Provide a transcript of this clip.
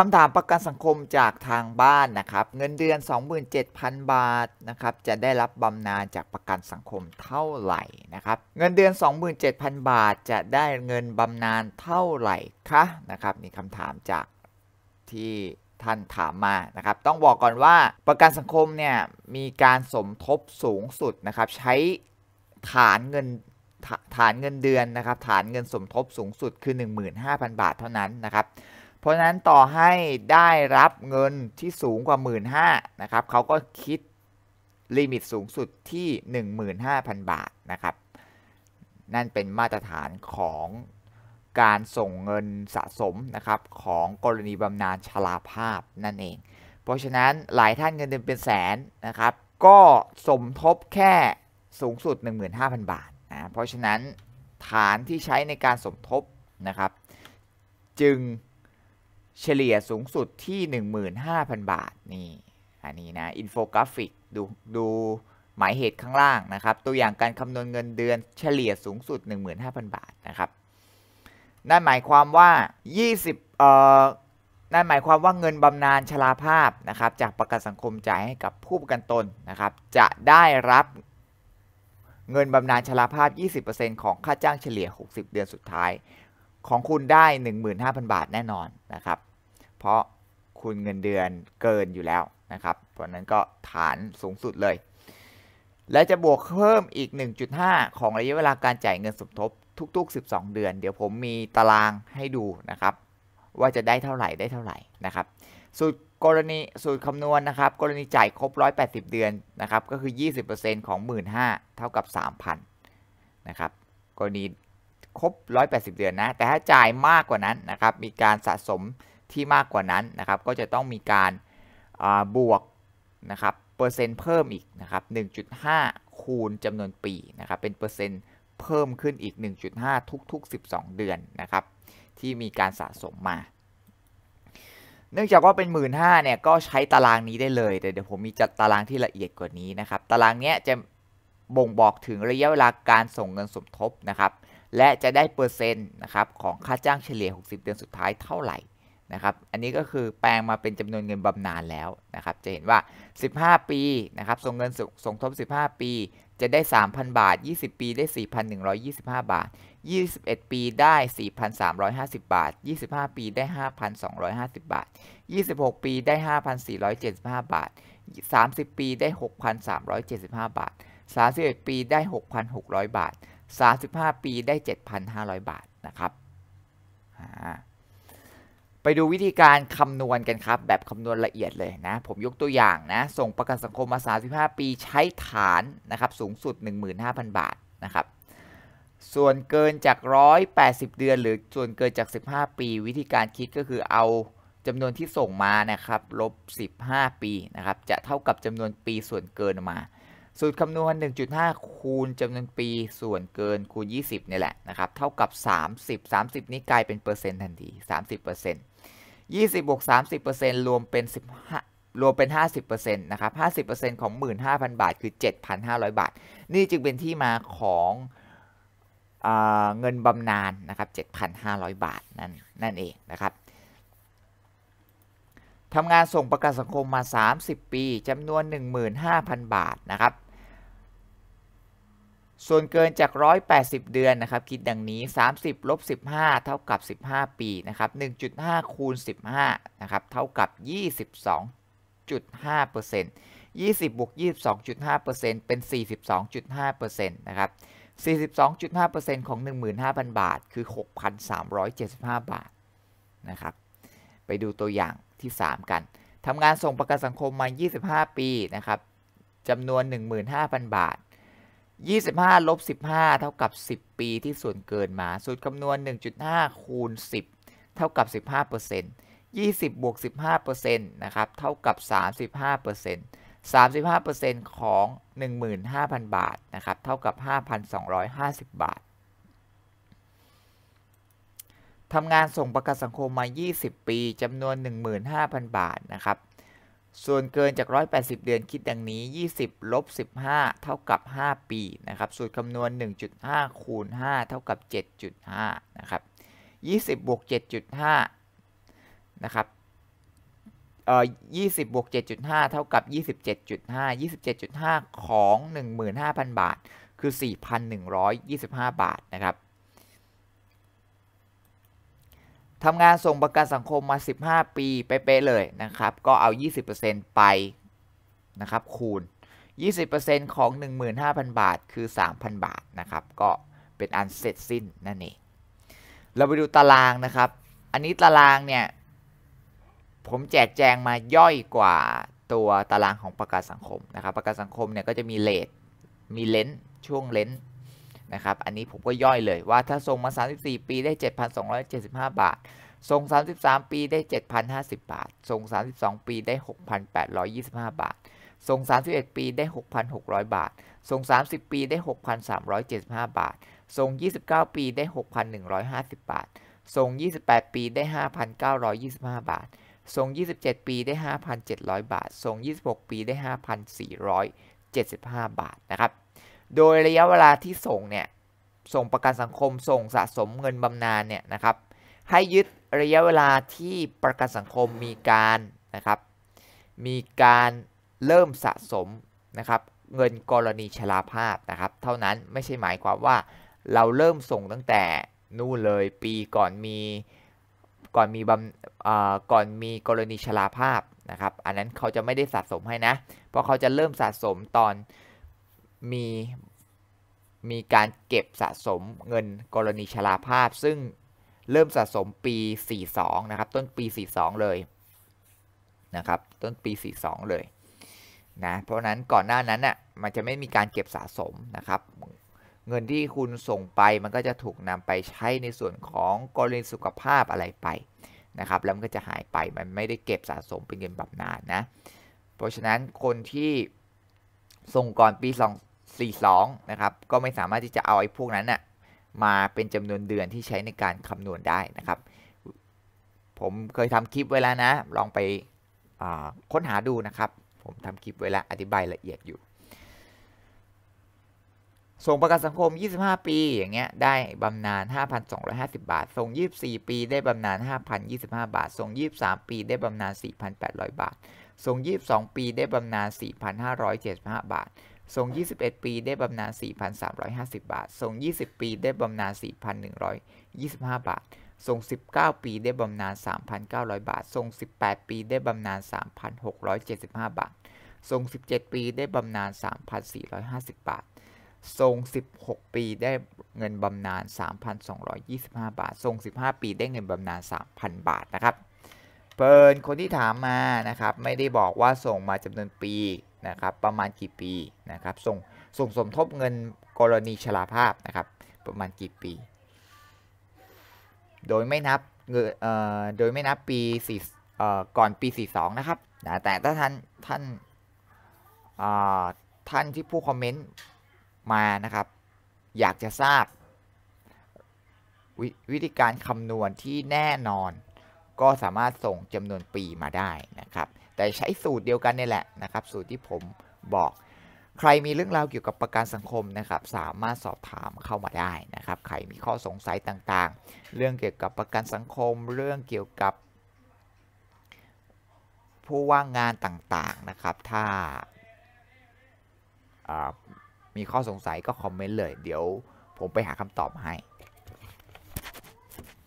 คำถามประกันสังคมจากทางบ้านนะครับ เงินเดือน 27,000 บาทนะครับจะได้รับบำนาญจากประกันสังคมเท่าไหร่นะครับ เงินเดือน 27,000 บาทจะได้เงินบำนาญเท่าไหร่คะนะครับมีคำถามจากที่ท่านถามมานะครับ ต้องบอกก่อนว่าประกันสังคมเนี่ยมีการสมทบสูงสุดนะครับใช้ฐานเงินฐานเงินเดือนนะครับฐานเงินสมทบสูงสุดคือ15,000บาทเท่านั้นนะครับราะฉะนั้นต่อให้ได้รับเงินที่สูงกว่า 1 5ื่นนะครับเขาก็คิดลิมิตสูงสุดที่ 15,000 บาทนะครับนั่นเป็นมาตรฐานของการส่งเงินสะสมนะครับของกรณีบำนาญชราภาพนั่นเอง เพราะฉะนั้นหลายท่านเงินเดือนเป็นแสนนะครับก็สมทบแค่สูงสุด 15,000 บาทนะเพราะฉะนั้นฐานที่ใช้ในการสมทบนะครับจึงเฉลี่ยสูงสุดที่15,000บาทนี่อันนี้นะอินโฟกราฟิกดูดูหมายเหตุข้างล่างนะครับตัวอย่างการคำนวณเงินเดือนเฉลี่ยสูงสุด 15,000บาทนะครับนั่นหมายความว่า20เอ่อ นั่นหมายความว่าเงินบำนาญชราภาพนะครับ จากประกันสังคมจ่ายให้กับผู้ประกันตนนะครับ จะได้รับเงินบำนาญชราภาพ 20%ของค่าจ้างเฉลี่ย 60 เดือนสุดท้ายของคุณได้ 15,000บาทแน่นอนนะครับเพราะคุณเงินเดือนเกินอยู่แล้วนะครับ เพราะนั้นก็ฐานสูงสุดเลย และจะบวกเพิ่มอีก 1.5 ของระยะเวลาการจ่ายเงินสมทบทุกๆ 12 เดือน เดี๋ยวผมมีตารางให้ดูนะครับ ว่าจะได้เท่าไหร่ได้เท่าไหร่นะครับสูตรกรณีสูตรคำนวณนะครับ กรณีจ่ายครบ180 เดือนนะครับก็คือ 20%ของ 1 5ื่นเท่ากับ 3,000 นะครับ กรณีครบ180 เดือนนะแต่ถ้าจ่ายมากกว่านั้นนะครับมีการสะสมที่มากกว่านั้นนะครับก็จะต้องมีการบวกนะครับเปอร์เซ็นต์เพิ่มอีกนะครับ1.5 คูณจำนวนปีนะครับเป็นเปอร์เซ็นต์เพิ่มขึ้นอีก 1.5 ทุกๆ 12 เดือนนะครับที่มีการสะสมมา เนื่องจากว่าเป็นหมื่นห้าเนี่ยก็ใช้ตารางนี้ได้เลยแต่เดี๋ยวผมมีจัดตารางที่ละเอียดกว่านี้นะครับตารางเนี้ยจะบ่งบอกถึงระยะเวลาการส่งเงินสมทบนะครับและจะได้เปอร์เซ็นต์นะครับของค่าจ้างเฉลี่ย 60 เดือนสุดท้ายเท่าไหร่นะครับอันนี้ก็คือแปลงมาเป็นจำนวนเงินบำนาญแล้วนะครับ จะเห็นว่า 15 ปีนะครับส่งเงินสงทบ 15 ปี จะได้ 3,000 บาท 20 ปีได้ 4,125 บาท 21 ปีได้ 4,350 บาท 25 ปีได้ 5,250 บาท 26 ปีได้ 5,475 บาท 30 ปีได้ 6,375 บาท 31 ปีได้ 6,600 บาท 35 ปีได้ 7,500 บาทนะครับไปดูวิธีการคำนวณกันครับ แบบคำนวณละเอียดเลยนะผมยกตัวอย่างนะส่งประกันสังคมมา 35 ปีใช้ฐานนะครับสูงสุด 15,000 บาทนะครับส่วนเกินจาก 180 เดือนหรือส่วนเกินจาก 15 ปี วิธีการคิดก็คือเอาจำนวนที่ส่งมานะครับลบ 15 ปีนะครับจะเท่ากับจำนวนปีส่วนเกินมาสูตรคำนวณ 1.5 คูณจำนวนปีส่วนเกินคูณ 20 นี่แหละนะครับ เท่ากับ 30 30 นี้กลายเป็นเปอร์เซ็นต์ ทันที 30เปอร์เซ็นต์20บวก30เปอร์เซ็นต์รวมเป็น15รวมเป็น 50เปอร์เซ็นต์นะครับ 50เปอร์เซ็นต์ของ 15,000 บาทคือ 7,500 บาท นี่จึงเป็นที่มาของเเงินบำนาญนนะครับ 7,500 บาทนั่นนั่นเองนะครับ ทำงานส่งประกันสังคมมา 30 ปี จำนวน 15,000 บาทนะครับส่วนเกินจาก 180 เดือน นะครับ คิดดังนี้ 30ลบ15 เท่ากับ 15 ปีนะครับ1.5 คูณ 15นะครับเท่ากับ 22.5% 20บวก22.5%เป็น 42.5%นะครับ42.5%ของ 15,000 บาท คือ 6,375 บาทนะครับไปดูตัวอย่างที่ 3 กันทำงานส่งประกันสังคมมา 25 ปีนะครับจำนวน 15,000 บาท25ลบ15 เท่ากับ 10 ปีที่ส่วนเกินมาสูตรคำนวณ1.5 คูณ 10 เท่ากับ 15% 20บวก15%นะครับเท่ากับ 35% 35%ของ 15,000 บาทนะครับเท่ากับ 5,250 บาททำงานส่งประกันสังคมมา 20 ปีจำนวน 15,000 บาทนะครับส่วนเกินจาก 180 เดือนคิดดังนี้ 20ลบ15 เท่ากับ 5 ปีนะครับสูตรคำนวณ 1.5 คูณ 5 เท่ากับ 7.5นะครับ20บวก7.5นะครับเอ่อ20บวก7.5 เท่ากับ27.5 27.5 ของ 15,000 บาท คือ 4,125 บาทนะครับทำงานส่งประกันสังคมมา 15 ปีเป๊ะเลยนะครับก็เอา 20%ไปนะครับคูณ20%ของ15,000 บาทคือ 3,000 บาทนะครับก็เป็นอันเสร็จสิ้น นั่นเองเราไปดูตารางนะครับอันนี้ตารางเนี่ย ผมแจกแจงมาย่อยกว่าตัวตารางของประกันสังคมนะครับ ประกันสังคมเนี่ยก็จะมีเลทมีเลนช่วงเลนนะครับ อันนี้ผมก็ย่อยเลยว่าถ้าทรงมา 34 ปีได้ 7,275 บาททรง33 ปีได้7,050 บาททรง32 ปีได้ 6,825 บาททรง31 ปีได้ 6,600 บาททรง30 ปีได้ 6,375 บาท ทรง29 ปีได้ 6,150 บาท ทรง28 ปีได้ 5,925 บาททรง27 ปีได้ 5,700 บาททรง26 ปีได้ 5,475 บาทนะครับโดยระยะเวลาที่ส่งเนี่ย ส่งประกันสังคม ส่งสะสมเงินบำนาญเนี่ยนะครับ ให้ยึดระยะเวลาที่ประกันสังคมมีการนะครับ มีการเริ่มสะสมนะครับ เงินกรณีชราภาพนะครับ เท่านั้นไม่ใช่หมายความว่าเราเริ่มส่งตั้งแต่นู่นเลย ปีก่อนมีก่อนมีบำก่อนมีกรณีชราภาพนะครับ อันนั้นเขาจะไม่ได้สะสมให้นะ เพราะเขาจะเริ่มสะสมตอนมีมีการเก็บสะสมเงินกรณีชราภาพ ซึ่งเริ่มสะสมปี42นะครับต้นปี 42 เลยนะครับต้นปี 42 เลยนะเพราะนั้นก่อนหน้านั้นน่ะมันจะไม่มีการเก็บสะสมนะครับ เงินที่คุณส่งไปมันก็จะถูกนำไปใช้ในส่วนของกรณีสุขภาพอะไรไปนะครับ แล้วมันก็จะหายไป มันไม่ได้เก็บสะสมเป็นเงินแบบนานนะเพราะฉะนั้นคนที่ส่งก่อนปี242นะครับก็ไม่สามารถที่จะเอาไอ้พวกนั้นนะ่ะมาเป็นจำนวนเดือนที่ใช้ในการคำนวณได้นะครับ ผมเคยทำคลิปไว้แล้วนะ ลองไปค้นหาดูนะครับ ผมทำคลิปไว้แล้วอธิบายละเอียดอยู่ ส่งประกันสังคม 25 ปีอย่างเงี้ยได้บำนาญ5,250 บาท ส่ง 24 ปีได้บำนาญ5,025 บาท ส่ง 23 ปีได้บำนาญ4,800 บาททรง 22 ปี ได้ บำนาญ 4,575 บาท ทรง 21 ปี ได้ บำนาญ 4,350 บาท ทรง 20 ปี ได้ บำนาญ 4,125 บาท ทรง 19 ปี ได้ บำนาญ 3,900 บาท ทรง 18 ปี ได้ บำนาญ 3,675 บาท ทรง 17 ปี ได้ บำนาญ 3,450 บาท ทรง 16 ปี ได้ เงิน บำนาญ 3,225 บาททรง15 ปี ได้ เงิน บำนาญ 3,000 บาท นะครับเพินคนที่ถามมานะครับไม่ได้บอกว่าส่งมาจำนวนปีนะครับประมาณกี่ปีนะครับส่งส่งสมทบเงินกรณีชราภาพนะครับประมาณกี่ปี โดยไม่นับเงินโดยไม่นับปีสี่ก่อนปี 42 นะครับนะแต่ถ้าท่านท่านท่านที่ผู้คอมเมนต์มานะครับอยากจะทราบววิธีการคำนวณที่แน่นอนก็สามารถส่งจำนวนปีมาได้นะครับ แต่ใช้สูตรเดียวกันนี่แหละนะครับ สูตรที่ผมบอก ใครมีเรื่องราวเกี่ยวกับประกันสังคมนะครับ สามารถสอบถามเข้ามาได้นะครับ ใครมีข้อสงสัยต่างๆ เรื่องเกี่ยวกับประกันสังคม เรื่องเกี่ยวกับผู้ว่างงานต่างๆ นะครับ ถ้ามีข้อสงสัยก็คอมเมนต์เลย เดี๋ยวผมไปหาคำตอบให้